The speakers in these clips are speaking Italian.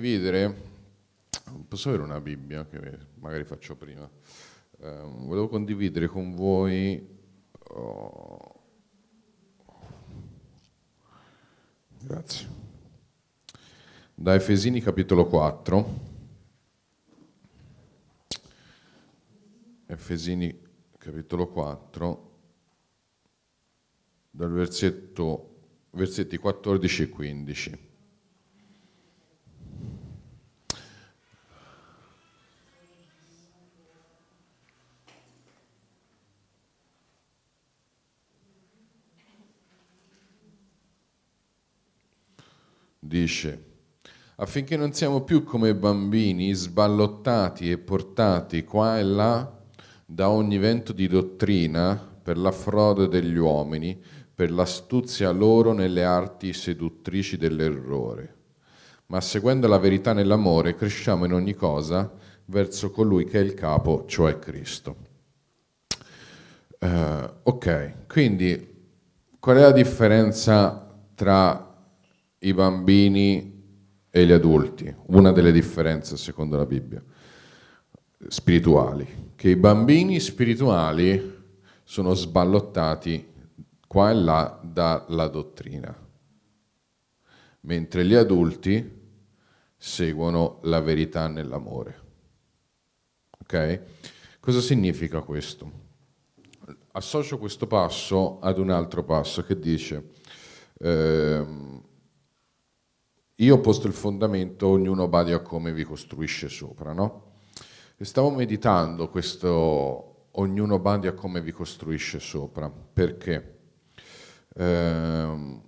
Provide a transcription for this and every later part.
condividere, posso avere una Bibbia che magari faccio prima, eh, volevo condividere con voi... Oh, grazie. Da Efesini capitolo 4. Efesini capitolo 4, dal versetto, versetti 14 e 15. dice, affinché non siamo più come bambini sballottati e portati qua e là da ogni vento di dottrina per la frode degli uomini, per l'astuzia loro nelle arti seduttrici dell'errore. Ma seguendo la verità nell'amore cresciamo in ogni cosa verso colui che è il capo, cioè Cristo. Uh, ok, quindi qual è la differenza tra i bambini e gli adulti, una delle differenze secondo la Bibbia, spirituali, che i bambini spirituali sono sballottati qua e là dalla dottrina, mentre gli adulti seguono la verità nell'amore. Ok? Cosa significa questo? Associo questo passo ad un altro passo che dice... Ehm, io ho posto il fondamento, ognuno badi a come vi costruisce sopra, no? E stavo meditando questo, ognuno badi a come vi costruisce sopra, perché eh,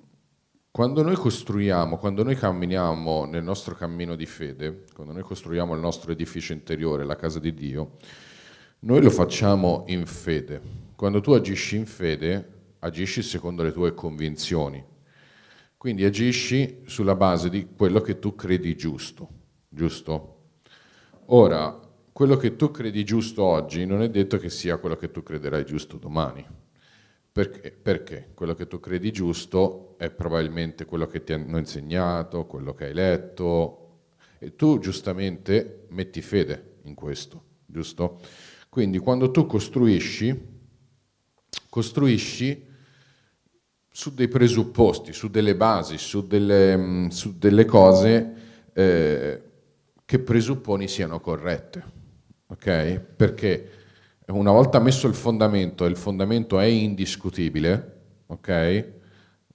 quando noi costruiamo, quando noi camminiamo nel nostro cammino di fede, quando noi costruiamo il nostro edificio interiore, la casa di Dio, noi lo facciamo in fede. Quando tu agisci in fede, agisci secondo le tue convinzioni quindi agisci sulla base di quello che tu credi giusto, giusto? Ora, quello che tu credi giusto oggi non è detto che sia quello che tu crederai giusto domani. Perché? Perché quello che tu credi giusto è probabilmente quello che ti hanno insegnato, quello che hai letto e tu giustamente metti fede in questo, giusto? Quindi quando tu costruisci, costruisci su dei presupposti, su delle basi, su delle, mm, su delle cose eh, che presupponi siano corrette. Ok? Perché una volta messo il fondamento, e il fondamento è indiscutibile, ok?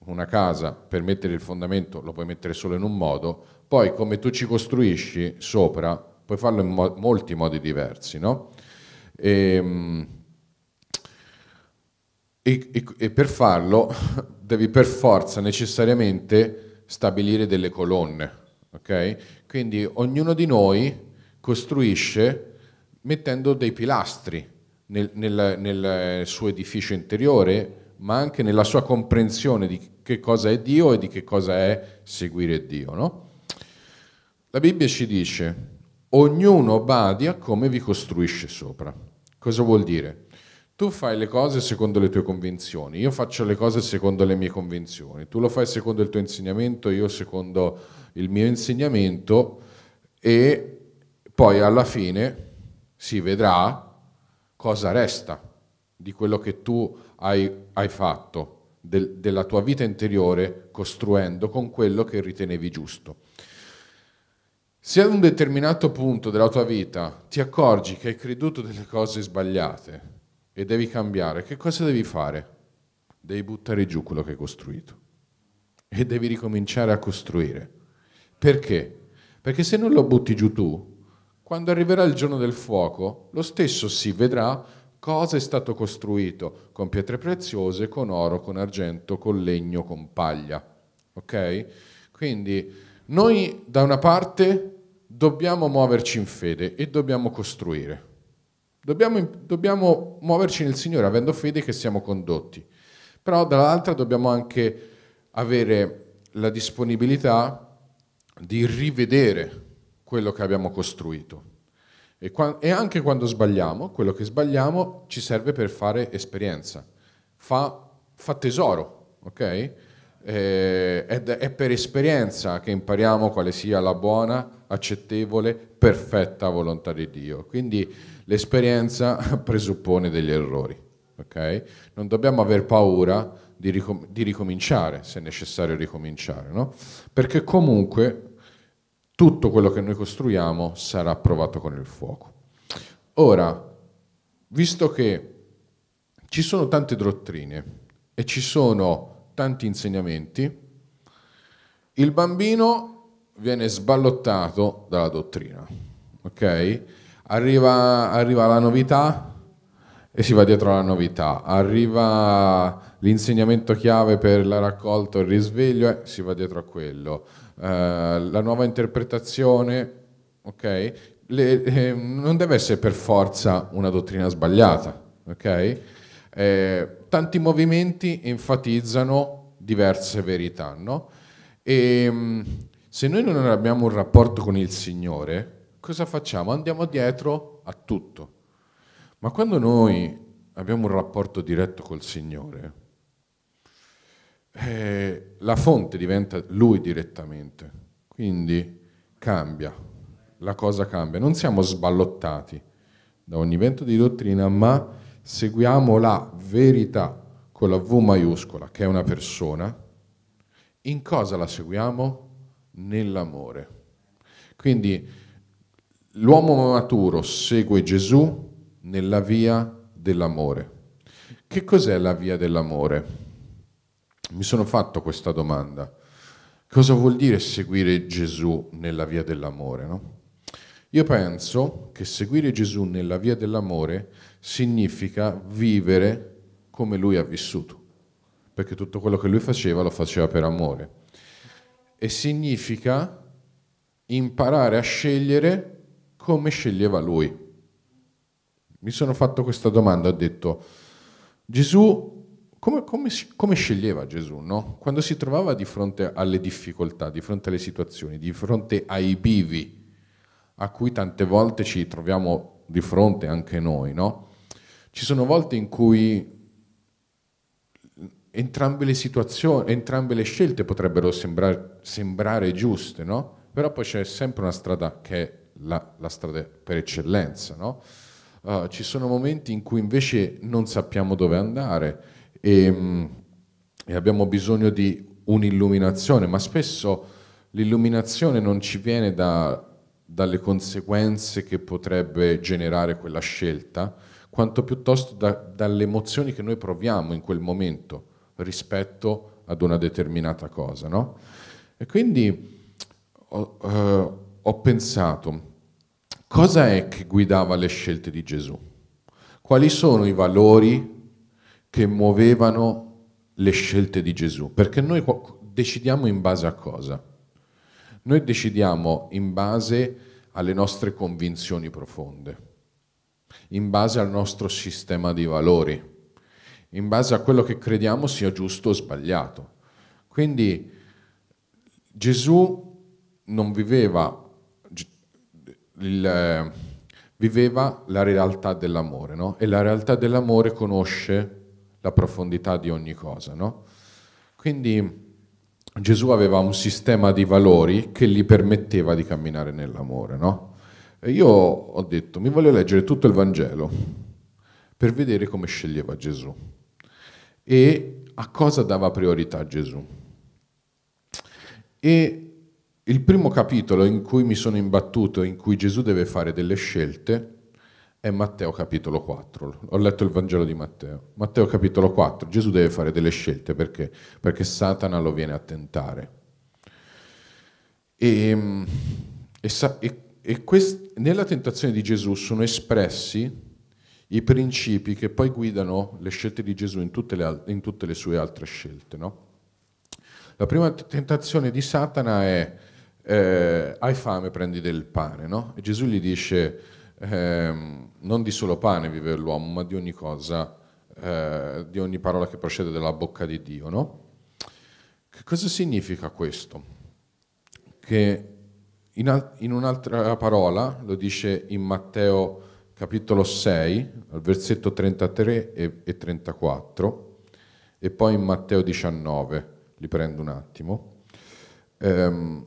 una casa per mettere il fondamento lo puoi mettere solo in un modo, poi come tu ci costruisci sopra puoi farlo in mo molti modi diversi. No? E, ehm, e, e, e per farlo devi per forza necessariamente stabilire delle colonne, ok? Quindi ognuno di noi costruisce mettendo dei pilastri nel, nel, nel suo edificio interiore, ma anche nella sua comprensione di che cosa è Dio e di che cosa è seguire Dio. No? La Bibbia ci dice, ognuno badia come vi costruisce sopra. Cosa vuol dire? Tu fai le cose secondo le tue convinzioni, io faccio le cose secondo le mie convinzioni, tu lo fai secondo il tuo insegnamento, io secondo il mio insegnamento e poi alla fine si vedrà cosa resta di quello che tu hai, hai fatto, del, della tua vita interiore costruendo con quello che ritenevi giusto. Se ad un determinato punto della tua vita ti accorgi che hai creduto delle cose sbagliate, e devi cambiare, che cosa devi fare? Devi buttare giù quello che hai costruito e devi ricominciare a costruire. Perché? Perché se non lo butti giù tu, quando arriverà il giorno del fuoco, lo stesso si vedrà cosa è stato costruito con pietre preziose, con oro, con argento, con legno, con paglia. Ok? Quindi noi da una parte dobbiamo muoverci in fede e dobbiamo costruire Dobbiamo, dobbiamo muoverci nel Signore avendo fede che siamo condotti, però dall'altra dobbiamo anche avere la disponibilità di rivedere quello che abbiamo costruito. E, qua, e anche quando sbagliamo, quello che sbagliamo ci serve per fare esperienza, fa, fa tesoro, ok? Eh, ed è per esperienza che impariamo quale sia la buona, accettevole, perfetta volontà di Dio. Quindi L'esperienza presuppone degli errori, ok? Non dobbiamo aver paura di, ricom- di, ricominciare, se è necessario ricominciare, no? Perché comunque tutto quello che noi costruiamo sarà provato con il fuoco. Ora, visto che ci sono tante dottrine e ci sono tanti insegnamenti, il bambino viene sballottato dalla dottrina, ok? Arriva, arriva la novità e si va dietro alla novità. Arriva l'insegnamento chiave per la raccolta o il risveglio e si va dietro a quello. Uh, la nuova interpretazione, ok? Le, eh, non deve essere per forza una dottrina sbagliata, ok? Eh, tanti movimenti enfatizzano diverse verità, no? E ehm, se noi non abbiamo un rapporto con il Signore, cosa facciamo? Andiamo dietro a tutto. Ma quando noi abbiamo un rapporto diretto col Signore, eh, la fonte diventa Lui direttamente, quindi cambia, la cosa cambia. Non siamo sballottati da ogni vento di dottrina, ma seguiamo la verità con la V maiuscola, che è una persona. In cosa la seguiamo? Nell'amore. Quindi L'uomo maturo segue Gesù nella via dell'amore. Che cos'è la via dell'amore? Mi sono fatto questa domanda. Cosa vuol dire seguire Gesù nella via dell'amore? No? Io penso che seguire Gesù nella via dell'amore significa vivere come lui ha vissuto, perché tutto quello che lui faceva lo faceva per amore. E significa imparare a scegliere come sceglieva lui. Mi sono fatto questa domanda, ho detto, Gesù, come, come, come sceglieva Gesù? No? Quando si trovava di fronte alle difficoltà, di fronte alle situazioni, di fronte ai bivi a cui tante volte ci troviamo di fronte anche noi, no? Ci sono volte in cui entrambe le situazioni, entrambe le scelte potrebbero sembrare, sembrare giuste, no? Però poi c'è sempre una strada che è la, la strada per eccellenza. No? Uh, ci sono momenti in cui invece non sappiamo dove andare e, mm, e abbiamo bisogno di un'illuminazione, ma spesso l'illuminazione non ci viene da, dalle conseguenze che potrebbe generare quella scelta, quanto piuttosto da, dalle emozioni che noi proviamo in quel momento rispetto ad una determinata cosa. No? E quindi... Uh, ho pensato, cosa è che guidava le scelte di Gesù? Quali sono i valori che muovevano le scelte di Gesù? Perché noi decidiamo in base a cosa? Noi decidiamo in base alle nostre convinzioni profonde, in base al nostro sistema di valori, in base a quello che crediamo sia giusto o sbagliato. Quindi Gesù non viveva il, eh, viveva la realtà dell'amore, no? E la realtà dell'amore conosce la profondità di ogni cosa, no? Quindi Gesù aveva un sistema di valori che gli permetteva di camminare nell'amore, no? E io ho detto, mi voglio leggere tutto il Vangelo per vedere come sceglieva Gesù e a cosa dava priorità Gesù. E il primo capitolo in cui mi sono imbattuto, in cui Gesù deve fare delle scelte, è Matteo capitolo 4. Ho letto il Vangelo di Matteo. Matteo capitolo 4, Gesù deve fare delle scelte perché? Perché Satana lo viene a tentare. E, e, e, quest, nella tentazione di Gesù sono espressi i principi che poi guidano le scelte di Gesù in tutte le, in tutte le sue altre scelte. No? La prima tentazione di Satana è eh, hai fame, prendi del pane, no? E Gesù gli dice, ehm, non di solo pane vive l'uomo, ma di ogni cosa, eh, di ogni parola che procede dalla bocca di Dio, no? Che cosa significa questo? Che in, in un'altra parola, lo dice in Matteo capitolo 6, al versetto 33 e, e 34, e poi in Matteo 19, li prendo un attimo. Ehm,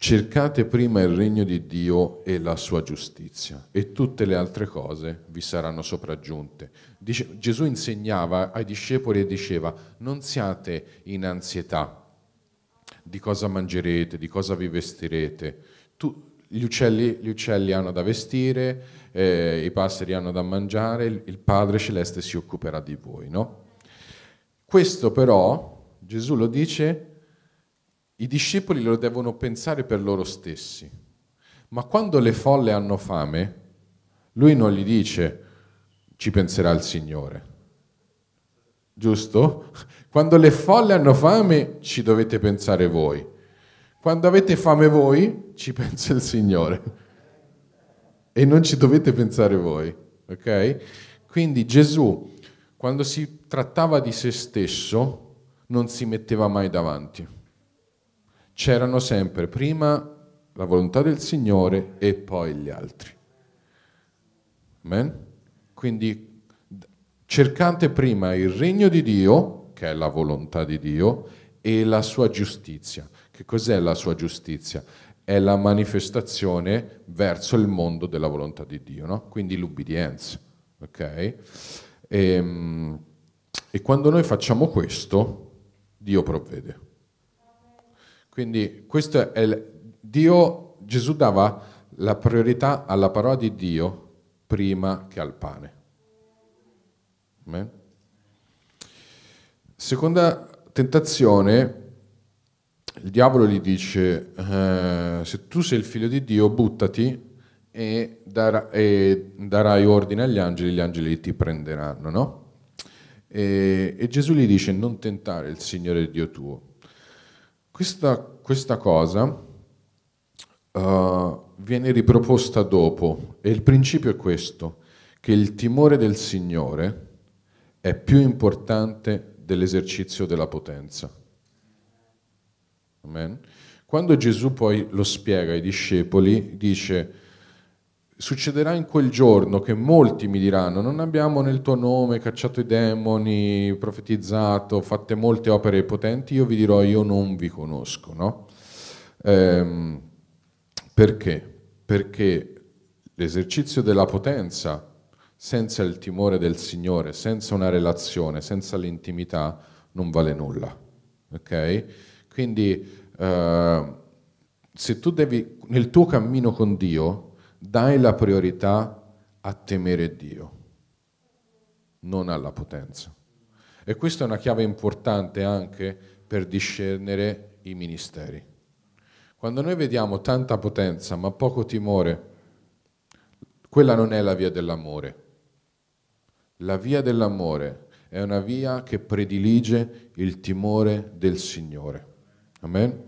Cercate prima il regno di Dio e la sua giustizia e tutte le altre cose vi saranno sopraggiunte. Dice, Gesù insegnava ai discepoli e diceva non siate in ansietà di cosa mangerete, di cosa vi vestirete. Tu, gli, uccelli, gli, uccelli, hanno da vestire, eh, i passeri hanno da mangiare, il, il Padre Celeste si occuperà di voi. No? Questo però, Gesù lo dice i discepoli lo devono pensare per loro stessi, ma quando le folle hanno fame, lui non gli dice ci penserà il Signore. Giusto? Quando le folle hanno fame ci dovete pensare voi. Quando avete fame voi ci pensa il Signore. E non ci dovete pensare voi. Ok? Quindi Gesù, quando si trattava di se stesso, non si metteva mai davanti c'erano sempre prima la volontà del Signore e poi gli altri. Amen? Quindi cercate prima il regno di Dio, che è la volontà di Dio, e la sua giustizia. Che cos'è la sua giustizia? È la manifestazione verso il mondo della volontà di Dio, no? quindi l'ubbidienza. Okay? E, ehm, e quando noi facciamo questo, Dio provvede. Quindi questo è il, Dio, Gesù dava la priorità alla parola di Dio prima che al pane. Amen. Seconda tentazione, il diavolo gli dice, eh, se tu sei il figlio di Dio, buttati e, dar, e, darai ordine agli angeli, gli angeli ti prenderanno, no? E, e Gesù gli dice, non tentare il Signore Dio tuo. Questa, questa cosa uh, viene riproposta dopo e il principio è questo, che il timore del Signore è più importante dell'esercizio della potenza. Amen. Quando Gesù poi lo spiega ai discepoli, dice Succederà in quel giorno che molti mi diranno: Non abbiamo nel tuo nome cacciato i demoni, profetizzato, fatte molte opere potenti. Io vi dirò: Io non vi conosco. No? Ehm, perché? Perché l'esercizio della potenza senza il timore del Signore, senza una relazione, senza l'intimità, non vale nulla. Ok? Quindi, eh, se tu devi, nel tuo cammino con Dio, dai la priorità a temere Dio, non alla potenza. E questa è una chiave importante anche per discernere i ministeri. Quando noi vediamo tanta potenza ma poco timore, quella non è la via dell'amore. La via dell'amore è una via che predilige il timore del Signore. Amen?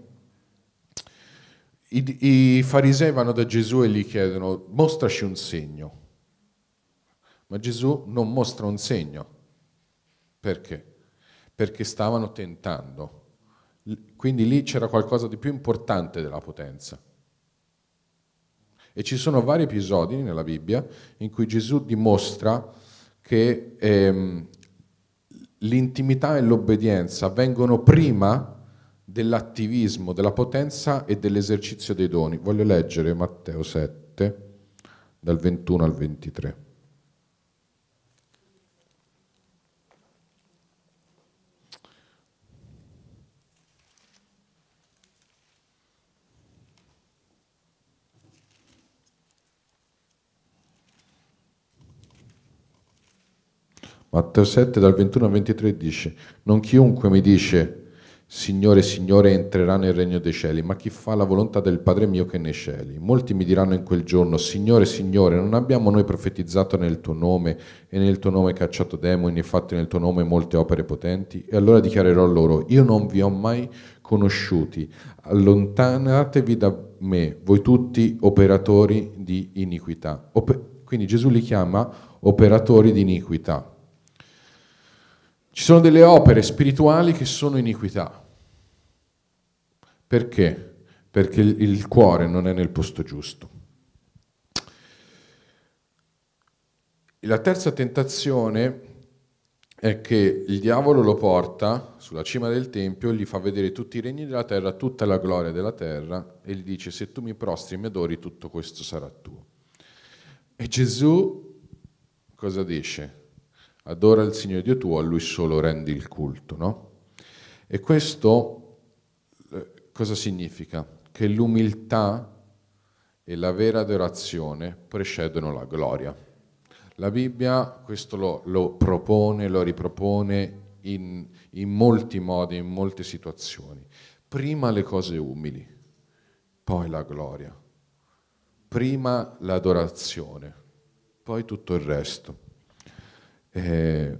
I, I farisei vanno da Gesù e gli chiedono, mostraci un segno. Ma Gesù non mostra un segno. Perché? Perché stavano tentando. Quindi lì c'era qualcosa di più importante della potenza. E ci sono vari episodi nella Bibbia in cui Gesù dimostra che ehm, l'intimità e l'obbedienza vengono prima dell'attivismo, della potenza e dell'esercizio dei doni. Voglio leggere Matteo 7, dal 21 al 23. Matteo 7 dal 21 al 23 dice, non chiunque mi dice Signore, Signore, entrerà nel regno dei cieli, ma chi fa la volontà del Padre mio che è nei cieli. Molti mi diranno in quel giorno, Signore, Signore, non abbiamo noi profetizzato nel tuo nome e nel tuo nome cacciato demoni e fatto nel tuo nome molte opere potenti? E allora dichiarerò loro, io non vi ho mai conosciuti, allontanatevi da me, voi tutti operatori di iniquità. Ope- quindi Gesù li chiama operatori di iniquità. Ci sono delle opere spirituali che sono iniquità. Perché? Perché il cuore non è nel posto giusto. La terza tentazione è che il diavolo lo porta sulla cima del tempio, gli fa vedere tutti i regni della terra, tutta la gloria della terra e gli dice se tu mi prostri e mi adori tutto questo sarà tuo. E Gesù cosa dice? Adora il Signore Dio tuo, a lui solo rendi il culto, no? E questo cosa significa? Che l'umiltà e la vera adorazione precedono la gloria. La Bibbia questo lo, lo propone, lo ripropone in, in molti modi, in molte situazioni. Prima le cose umili, poi la gloria, prima l'adorazione, poi tutto il resto. Eh,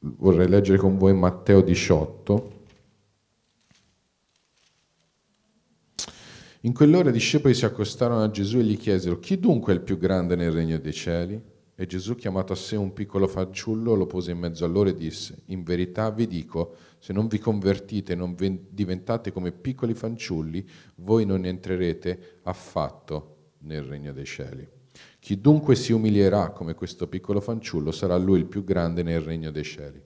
vorrei leggere con voi Matteo 18, In quell'ora i discepoli si accostarono a Gesù e gli chiesero, chi dunque è il più grande nel regno dei cieli? E Gesù, chiamato a sé un piccolo fanciullo, lo pose in mezzo a loro e disse, in verità vi dico, se non vi convertite e non diventate come piccoli fanciulli, voi non entrerete affatto nel regno dei cieli. Chi dunque si umilierà come questo piccolo fanciullo sarà lui il più grande nel regno dei cieli.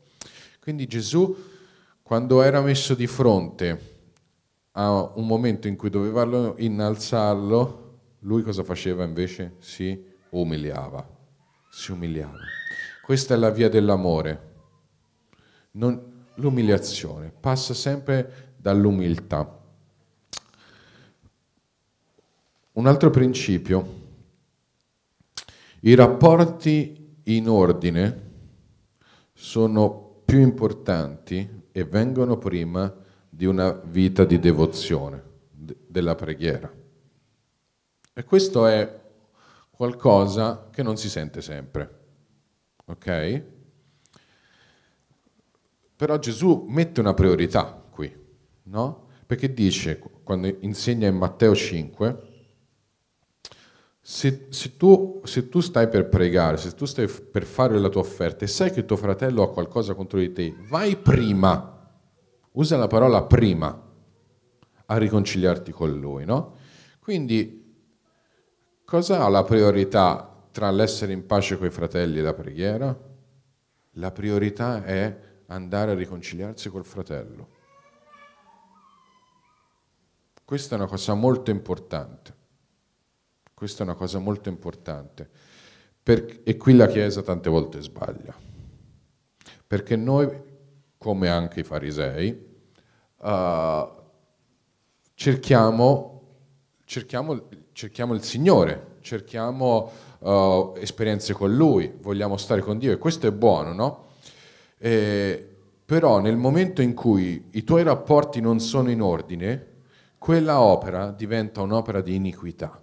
Quindi Gesù, quando era messo di fronte a un momento in cui dovevano innalzarlo, lui cosa faceva invece? Si umiliava, si umiliava. Questa è la via dell'amore. Non, l'umiliazione passa sempre dall'umiltà. Un altro principio, i rapporti in ordine sono più importanti e vengono prima di una vita di devozione, de della preghiera. E questo è qualcosa che non si sente sempre. Ok? Però Gesù mette una priorità qui, no? Perché dice, quando insegna in Matteo 5, se, se, tu, se, tu, stai per pregare, se tu stai per fare la tua offerta e sai che tuo fratello ha qualcosa contro di te, vai prima usa la parola prima a riconciliarti con lui, no? Quindi cosa ha la priorità tra l'essere in pace coi fratelli e la preghiera? La priorità è andare a riconciliarsi col fratello. Questa è una cosa molto importante. Questa è una cosa molto importante. Per, e qui la Chiesa tante volte sbaglia. Perché noi come anche i farisei, uh, cerchiamo, cerchiamo, cerchiamo, il Signore, cerchiamo uh, esperienze con Lui, vogliamo stare con Dio e questo è buono, no? E, però nel momento in cui i tuoi rapporti non sono in ordine, quella opera diventa un'opera di iniquità.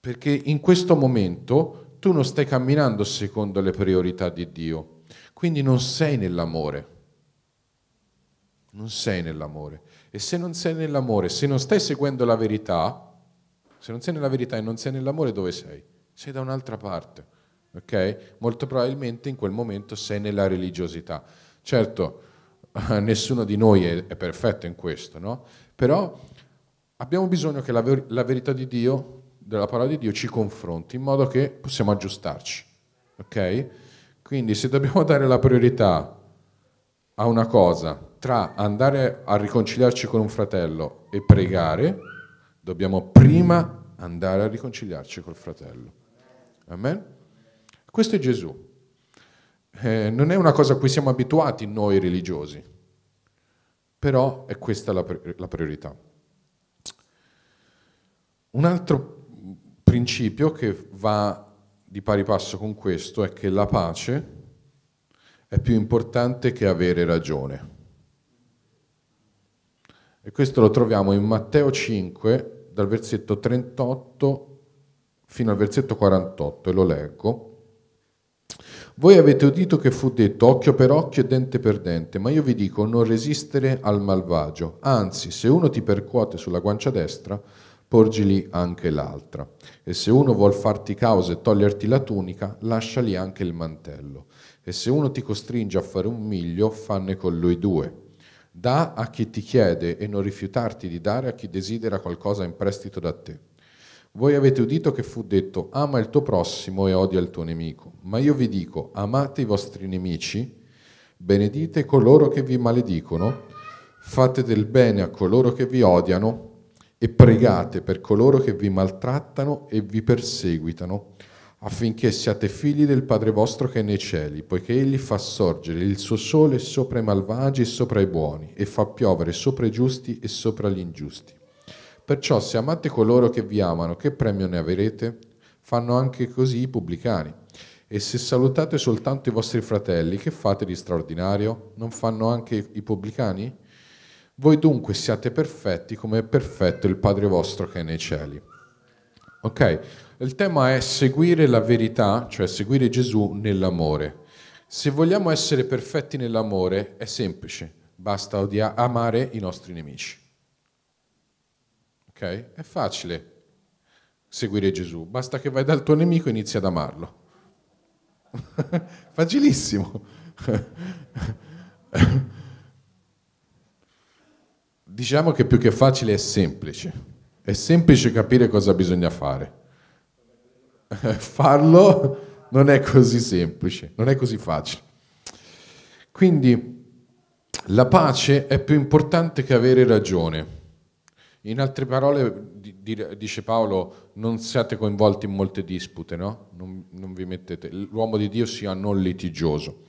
Perché in questo momento tu non stai camminando secondo le priorità di Dio quindi non sei nell'amore. Non sei nell'amore. E se non sei nell'amore, se non stai seguendo la verità, se non sei nella verità e non sei nell'amore, dove sei? Sei da un'altra parte. Ok? Molto probabilmente in quel momento sei nella religiosità. Certo, nessuno di noi è, è perfetto in questo, no? Però abbiamo bisogno che la, ver- la verità di Dio, della parola di Dio, ci confronti in modo che possiamo aggiustarci. Ok? Quindi se dobbiamo dare la priorità a una cosa tra andare a riconciliarci con un fratello e pregare, dobbiamo prima andare a riconciliarci col fratello. Amen? Questo è Gesù. Eh, non è una cosa a cui siamo abituati noi religiosi, però è questa la, la priorità. Un altro principio che va di pari passo con questo è che la pace è più importante che avere ragione. E questo lo troviamo in Matteo 5, dal versetto 38 fino al versetto 48, e lo leggo. Voi avete udito che fu detto occhio per occhio e dente per dente, ma io vi dico non resistere al malvagio, anzi se uno ti percuote sulla guancia destra, porgili anche l'altra. E se uno vuol farti causa e toglierti la tunica, lasciali anche il mantello. E se uno ti costringe a fare un miglio, fanne con lui due. Da a chi ti chiede e non rifiutarti di dare a chi desidera qualcosa in prestito da te. Voi avete udito che fu detto ama il tuo prossimo e odia il tuo nemico, ma io vi dico amate i vostri nemici, benedite coloro che vi maledicono, fate del bene a coloro che vi odiano e pregate per coloro che vi maltrattano e vi perseguitano, affinché siate figli del Padre vostro che è nei cieli, poiché egli fa sorgere il suo sole sopra i malvagi e sopra i buoni, e fa piovere sopra i giusti e sopra gli ingiusti. Perciò se amate coloro che vi amano, che premio ne avrete? Fanno anche così i pubblicani. E se salutate soltanto i vostri fratelli, che fate di straordinario? Non fanno anche i pubblicani? Voi dunque siate perfetti come è perfetto il Padre vostro che è nei cieli. Ok? Il tema è seguire la verità, cioè seguire Gesù nell'amore. Se vogliamo essere perfetti nell'amore è semplice, basta odia- amare i nostri nemici. Ok? È facile seguire Gesù, basta che vai dal tuo nemico e inizi ad amarlo. Facilissimo. Diciamo che più che facile è semplice. È semplice capire cosa bisogna fare. Farlo non è così semplice, non è così facile. Quindi la pace è più importante che avere ragione. In altre parole, dice Paolo, non siate coinvolti in molte dispute, no? Non, non vi mettete, l'uomo di Dio sia non litigioso.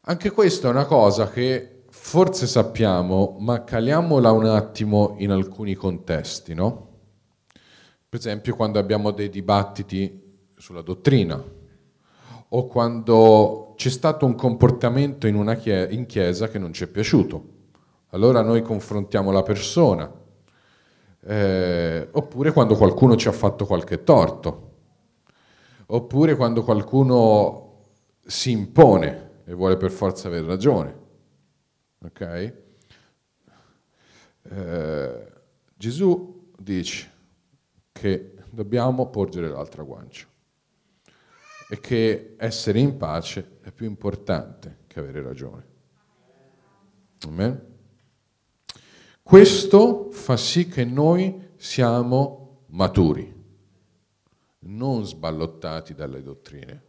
Anche questa è una cosa che forse sappiamo, ma caliamola un attimo in alcuni contesti, no? Per esempio quando abbiamo dei dibattiti sulla dottrina o quando c'è stato un comportamento in, chiesa, in chiesa che non ci è piaciuto. Allora noi confrontiamo la persona, eh, oppure quando qualcuno ci ha fatto qualche torto, oppure quando qualcuno si impone e vuole per forza aver ragione. Ok? Eh, Gesù dice che dobbiamo porgere l'altra guancia e che essere in pace è più importante che avere ragione. Amen? Questo fa sì che noi siamo maturi, non sballottati dalle dottrine.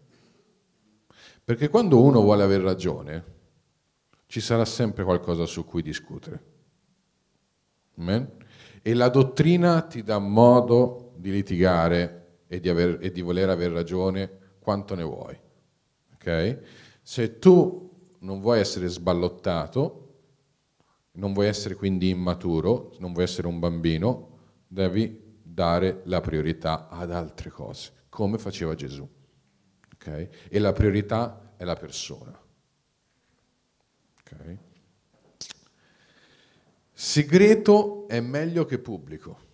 Perché quando uno vuole avere ragione, ci sarà sempre qualcosa su cui discutere. Amen? E la dottrina ti dà modo di litigare e di, aver, e di voler avere ragione quanto ne vuoi. Okay? Se tu non vuoi essere sballottato, non vuoi essere quindi immaturo, non vuoi essere un bambino, devi dare la priorità ad altre cose, come faceva Gesù. Okay? E la priorità è la persona. Okay. Segreto è meglio che pubblico.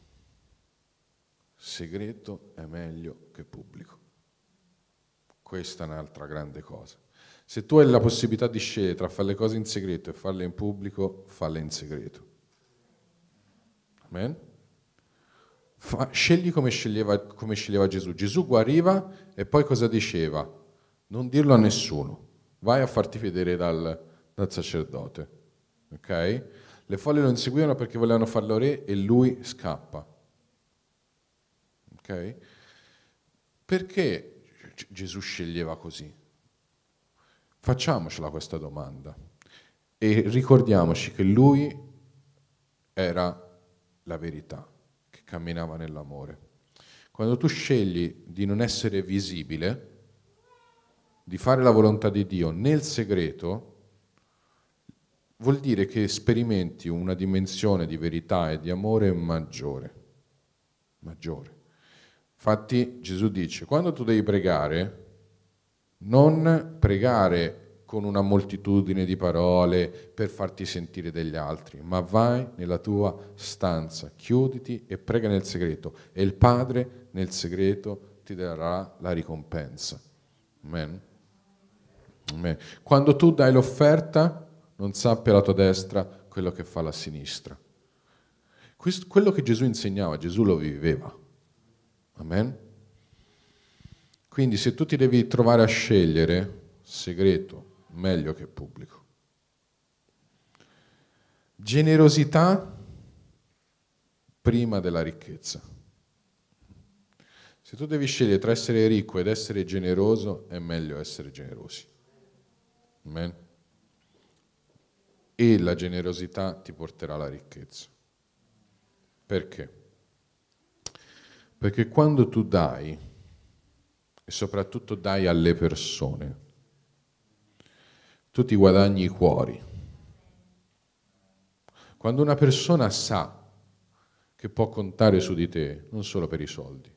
Segreto è meglio che pubblico. Questa è un'altra grande cosa. Se tu hai la possibilità di scegliere tra fare le cose in segreto e farle in pubblico, falle in segreto. Amen? Fa, scegli come sceglieva, come sceglieva Gesù. Gesù guariva e poi cosa diceva? Non dirlo a nessuno. Vai a farti vedere dal, dal sacerdote. Ok? Le folle lo inseguivano perché volevano farlo re e lui scappa. Ok? Perché Gesù sceglieva così? Facciamocela questa domanda e ricordiamoci che lui era la verità, che camminava nell'amore. Quando tu scegli di non essere visibile, di fare la volontà di Dio nel segreto, vuol dire che sperimenti una dimensione di verità e di amore maggiore. Maggiore. Infatti Gesù dice, quando tu devi pregare, non pregare con una moltitudine di parole per farti sentire degli altri, ma vai nella tua stanza, chiuditi e prega nel segreto e il Padre nel segreto ti darà la ricompensa. Amen. Amen. Quando tu dai l'offerta, non sappia la tua destra quello che fa la sinistra. Questo, quello che Gesù insegnava, Gesù lo viveva. Amen? Quindi se tu ti devi trovare a scegliere, segreto, meglio che pubblico. Generosità prima della ricchezza. Se tu devi scegliere tra essere ricco ed essere generoso, è meglio essere generosi. Amen? e la generosità ti porterà la ricchezza. Perché? Perché quando tu dai, e soprattutto dai alle persone, tu ti guadagni i cuori. Quando una persona sa che può contare su di te, non solo per i soldi,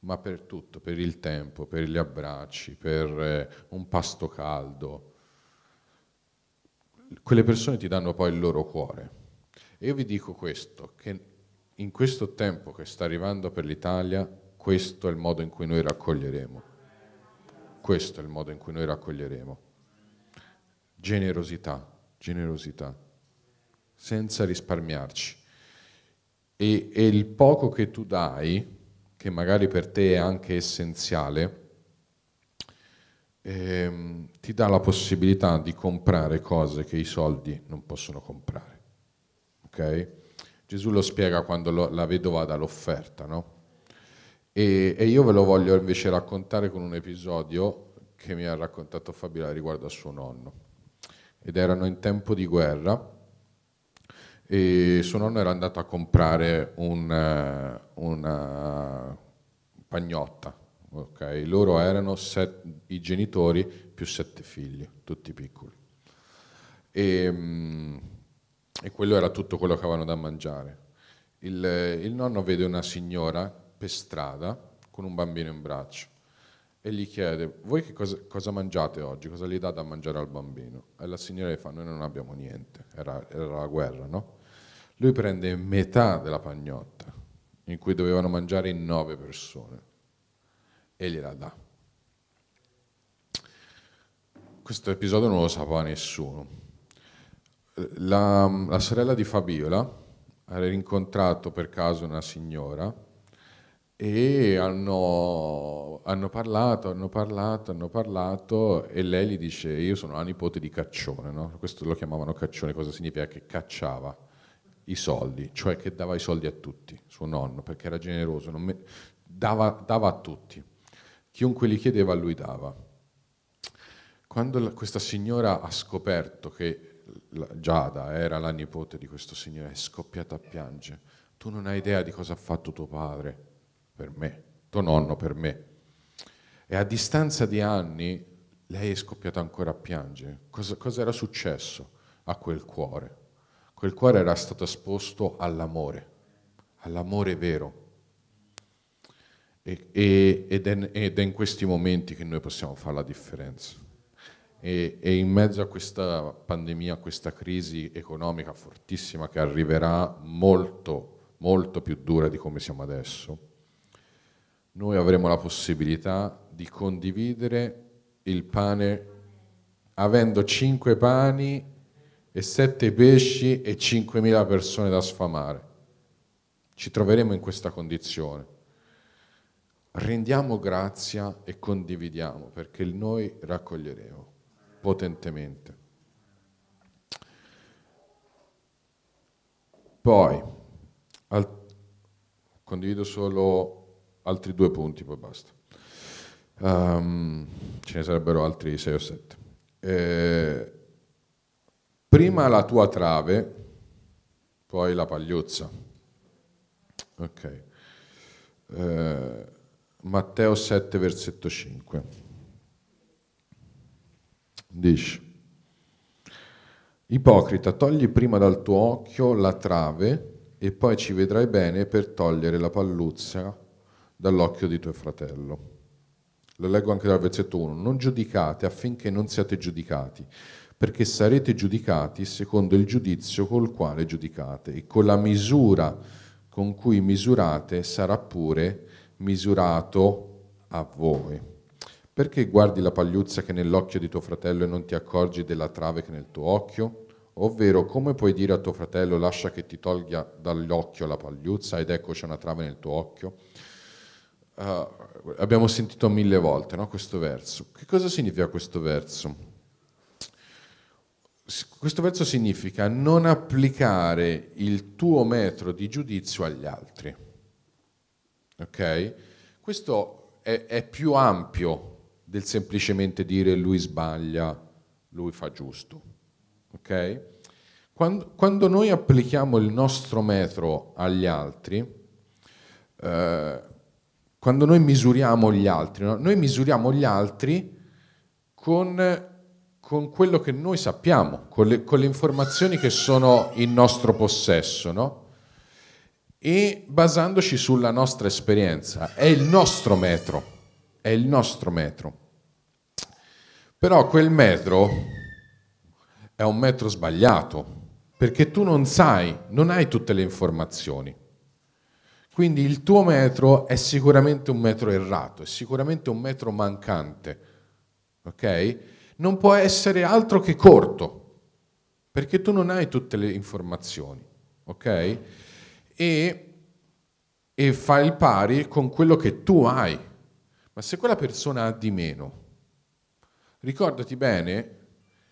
ma per tutto, per il tempo, per gli abbracci, per eh, un pasto caldo, quelle persone ti danno poi il loro cuore. E io vi dico questo, che in questo tempo che sta arrivando per l'Italia, questo è il modo in cui noi raccoglieremo. Questo è il modo in cui noi raccoglieremo. Generosità, generosità, senza risparmiarci. E, e il poco che tu dai, che magari per te è anche essenziale, ehm, ti dà la possibilità di comprare cose che i soldi non possono comprare. Ok? Gesù lo spiega quando lo, la vedova dà l'offerta, no? E, e, io ve lo voglio invece raccontare con un episodio che mi ha raccontato Fabiola riguardo a suo nonno. Ed erano in tempo di guerra e suo nonno era andato a comprare un, eh, una pagnotta Okay? Loro erano set, i genitori più sette figli, tutti piccoli. E, ehm, e, quello era tutto quello che avevano da mangiare. Il, il nonno vede una signora per strada con un bambino in braccio e gli chiede, voi che cosa, cosa, mangiate oggi? Cosa gli date da mangiare al bambino? E la signora gli fa, noi non abbiamo niente, era, era la guerra, no? Lui prende metà della pagnotta, in cui dovevano mangiare in nove persone e gliela dà. Questo episodio non lo sapeva nessuno. La, la sorella di Fabiola aveva rincontrato per caso una signora e hanno, hanno, parlato, hanno parlato, hanno parlato e lei gli dice io sono la nipote di Caccione, no? questo lo chiamavano Caccione, cosa significa? Che cacciava i soldi, cioè che dava i soldi a tutti, suo nonno, perché era generoso, me, dava, dava a tutti. Chiunque gli chiedeva lui dava. Quando la, questa signora ha scoperto che la, Giada era la nipote di questo signore, è scoppiata a piangere. Tu non hai idea di cosa ha fatto tuo padre per me, tuo nonno per me. E a distanza di anni lei è scoppiata ancora a piangere. Cosa, cosa era successo a quel cuore? Quel cuore era stato esposto all'amore, all'amore vero e, ed, è, ed, è, in questi momenti che noi possiamo fare la differenza. E, e in mezzo a questa pandemia, a questa crisi economica fortissima che arriverà molto, molto più dura di come siamo adesso, noi avremo la possibilità di condividere il pane avendo cinque pani e sette pesci e 5.000 persone da sfamare. Ci troveremo in questa condizione rendiamo grazia e condividiamo perché il noi raccoglieremo potentemente. Poi, al, condivido solo altri due punti, poi basta. Um, ce ne sarebbero altri sei o sette. Eh, prima la tua trave, poi la pagliuzza. Ok. Eh, Matteo 7, versetto 5. Dice, Ipocrita, togli prima dal tuo occhio la trave e poi ci vedrai bene per togliere la palluzza dall'occhio di tuo fratello. Lo leggo anche dal versetto 1. Non giudicate affinché non siate giudicati, perché sarete giudicati secondo il giudizio col quale giudicate e con la misura con cui misurate sarà pure giudicato misurato a voi. Perché guardi la pagliuzza che è nell'occhio di tuo fratello e non ti accorgi della trave che è nel tuo occhio? Ovvero, come puoi dire a tuo fratello lascia che ti tolga dall'occhio la pagliuzza ed ecco c'è una trave nel tuo occhio? Uh, abbiamo sentito mille volte no, questo verso. Che cosa significa questo verso? Questo verso significa non applicare il tuo metro di giudizio agli altri. Okay? Questo è, è più ampio del semplicemente dire lui sbaglia, lui fa giusto. Okay? Quando, quando, noi applichiamo il nostro metro agli altri, eh, quando noi misuriamo gli altri, no? noi misuriamo gli altri con, con, quello che noi sappiamo, con le, con le informazioni che sono in nostro possesso. No? e basandoci sulla nostra esperienza. È il nostro metro, è il nostro metro. Però quel metro è un metro sbagliato, perché tu non sai, non hai tutte le informazioni. Quindi il tuo metro è sicuramente un metro errato, è sicuramente un metro mancante, ok? Non può essere altro che corto, perché tu non hai tutte le informazioni, ok? e, e fa il pari con quello che tu hai. Ma se quella persona ha di meno, ricordati bene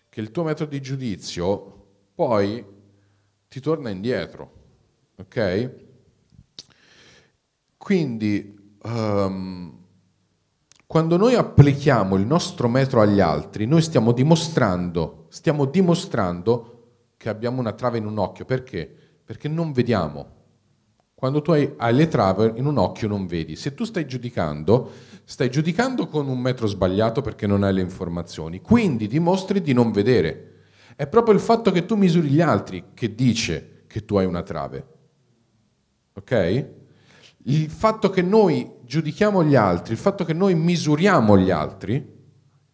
che il tuo metodo di giudizio poi ti torna indietro, ok? Quindi um, quando noi applichiamo il nostro metro agli altri, noi stiamo dimostrando, stiamo dimostrando che abbiamo una trave in un occhio, perché? Perché non vediamo quando tu hai, hai le trave in un occhio non vedi. Se tu stai giudicando, stai giudicando con un metro sbagliato perché non hai le informazioni, quindi dimostri di non vedere. È proprio il fatto che tu misuri gli altri che dice che tu hai una trave. Ok? Il fatto che noi giudichiamo gli altri, il fatto che noi misuriamo gli altri,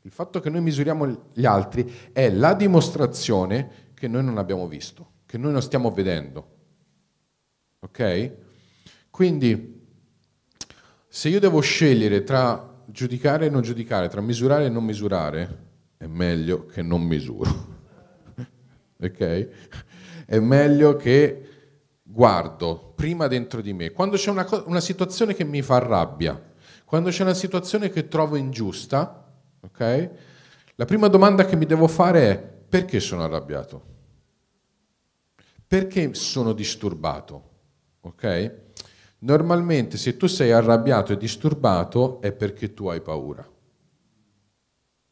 il fatto che noi misuriamo gli altri è la dimostrazione che noi non abbiamo visto, che noi non stiamo vedendo. Ok? Quindi, se io devo scegliere tra giudicare e non giudicare, tra misurare e non misurare, è meglio che non misuro. ok? È meglio che guardo prima dentro di me. Quando c'è una, co- una situazione che mi fa rabbia, quando c'è una situazione che trovo ingiusta, ok? La prima domanda che mi devo fare è perché sono arrabbiato? Perché sono disturbato? ok? Normalmente se tu sei arrabbiato e disturbato è perché tu hai paura.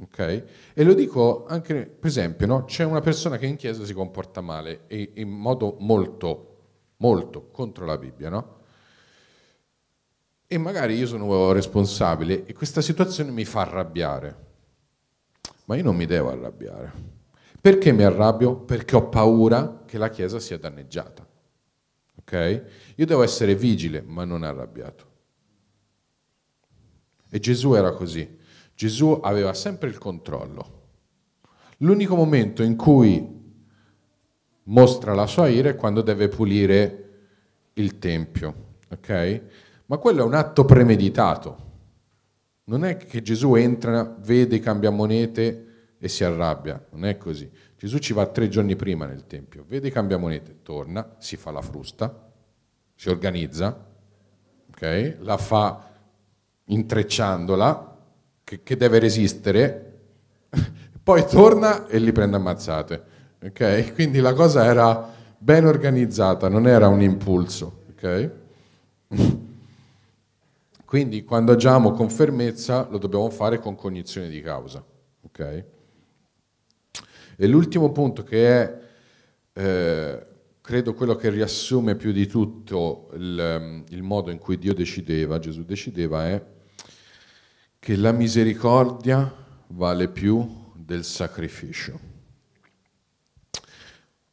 Ok? E lo dico anche, per esempio, no? c'è una persona che in chiesa si comporta male e in modo molto, molto contro la Bibbia, no? E magari io sono responsabile e questa situazione mi fa arrabbiare. Ma io non mi devo arrabbiare. Perché mi arrabbio? Perché ho paura che la Chiesa sia danneggiata ok? Io devo essere vigile, ma non arrabbiato. E Gesù era così. Gesù aveva sempre il controllo. L'unico momento in cui mostra la sua ira è quando deve pulire il tempio, ok? Ma quello è un atto premeditato. Non è che Gesù entra, vede, cambia monete e si arrabbia, non è così. Gesù ci va tre giorni prima nel Tempio, vede i cambiamonete, torna, si fa la frusta, si organizza, okay? la fa intrecciandola, che, che deve resistere, poi torna e li prende ammazzate. Okay? Quindi la cosa era ben organizzata, non era un impulso. Okay? Quindi quando agiamo con fermezza lo dobbiamo fare con cognizione di causa. Okay? E l'ultimo punto che è, eh, credo, quello che riassume più di tutto il, ehm, il modo in cui Dio decideva, Gesù decideva, è che la misericordia vale più del sacrificio.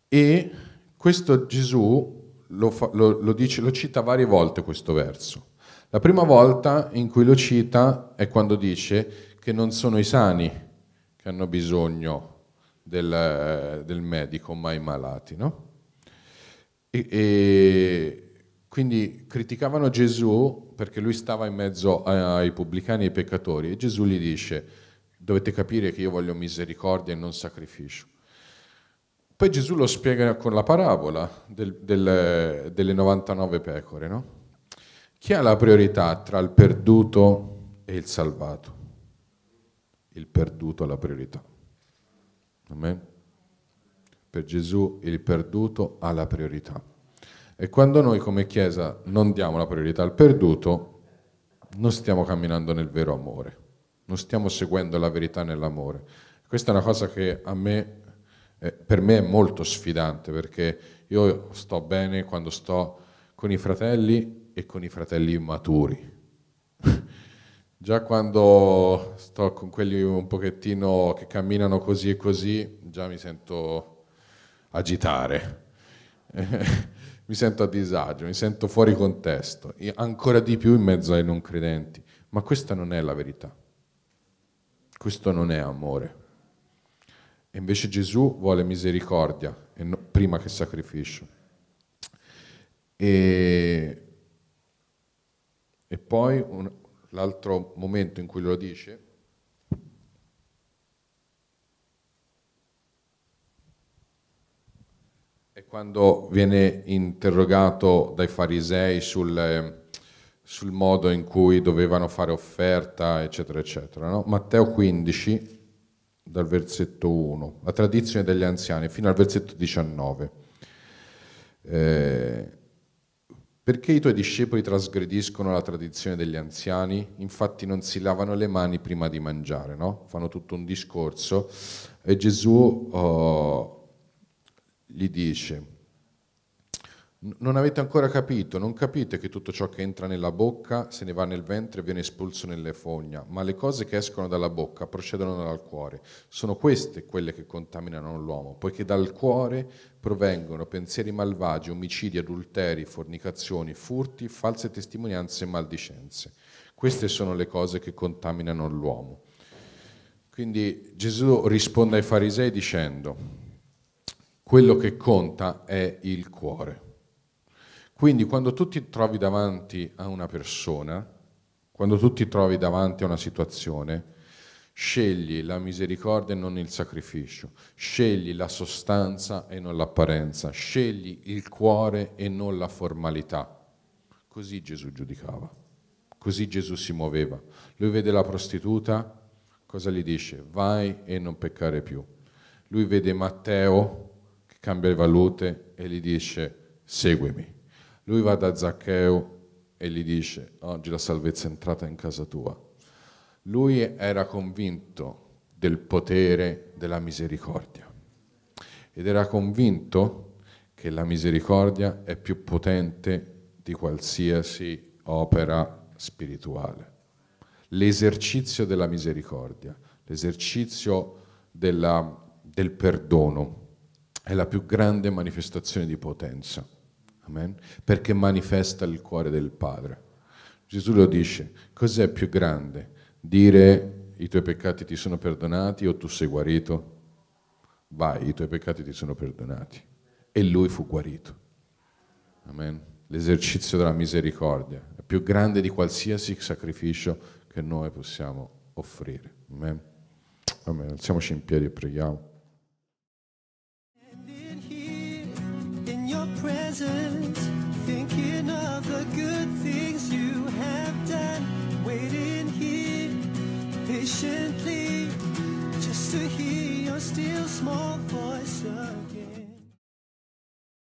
E questo Gesù lo, fa, lo, lo, dice, lo, cita varie volte questo verso. La prima volta in cui lo cita è quando dice che non sono i sani che hanno bisogno del, del medico, ma i malati. No? E, e quindi criticavano Gesù perché lui stava in mezzo ai pubblicani e ai peccatori e Gesù gli dice dovete capire che io voglio misericordia e non sacrificio. Poi Gesù lo spiega con la parabola del, del, delle 99 pecore. No? Chi ha la priorità tra il perduto e il salvato? Il perduto ha la priorità. Amen. Per Gesù il perduto ha la priorità. E quando noi come Chiesa non diamo la priorità al perduto, non stiamo camminando nel vero amore, non stiamo seguendo la verità nell'amore. Questa è una cosa che me, eh, per me è molto sfidante, perché io sto bene quando sto con i fratelli e con i fratelli immaturi Già quando sto con quelli un pochettino che camminano così e così, già mi sento agitare, mi sento a disagio, mi sento fuori contesto, ancora di più in mezzo ai non credenti. Ma questa non è la verità, questo non è amore. E invece Gesù vuole misericordia no, prima che sacrificio. E, e poi un, l'altro momento in cui lo dice, è quando viene interrogato dai farisei sul, sul modo in cui dovevano fare offerta, eccetera, eccetera. No? Matteo 15, dal versetto 1, la tradizione degli anziani, fino al versetto 19. Eh, perché i tuoi discepoli trasgrediscono la tradizione degli anziani? Infatti non si lavano le mani prima di mangiare, no? Fanno tutto un discorso e Gesù oh, gli dice, non avete ancora capito, non capite che tutto ciò che entra nella bocca se ne va nel ventre e viene espulso nelle fogna, ma le cose che escono dalla bocca procedono dal cuore. Sono queste quelle che contaminano l'uomo, poiché dal cuore provengono pensieri malvagi, omicidi, adulteri, fornicazioni, furti, false testimonianze e maldicenze. Queste sono le cose che contaminano l'uomo. Quindi Gesù risponde ai farisei dicendo, quello che conta è il cuore. Quindi quando tu ti trovi davanti a una persona, quando tu ti trovi davanti a una situazione, scegli la misericordia e non il sacrificio, scegli la sostanza e non l'apparenza, scegli il cuore e non la formalità. Così Gesù giudicava, così Gesù si muoveva. Lui vede la prostituta, cosa gli dice? Vai e non peccare più. Lui vede Matteo che cambia le valute e gli dice seguimi. Lui va da Zaccheo e gli dice, oggi la salvezza è entrata in casa tua. Lui era convinto del potere della misericordia ed era convinto che la misericordia è più potente di qualsiasi opera spirituale. L'esercizio della misericordia, l'esercizio della, del perdono è la più grande manifestazione di potenza Amen? Perché manifesta il cuore del Padre. Gesù lo dice, cos'è più grande? Dire i tuoi peccati ti sono perdonati o tu sei guarito? Vai, i tuoi peccati ti sono perdonati. E lui fu guarito. Amen. L'esercizio della misericordia è più grande di qualsiasi sacrificio che noi possiamo offrire. Amen. Amen. Alziamoci in piedi e preghiamo. present, thinking of the good things you have done, waiting here patiently just to hear your still small voice again.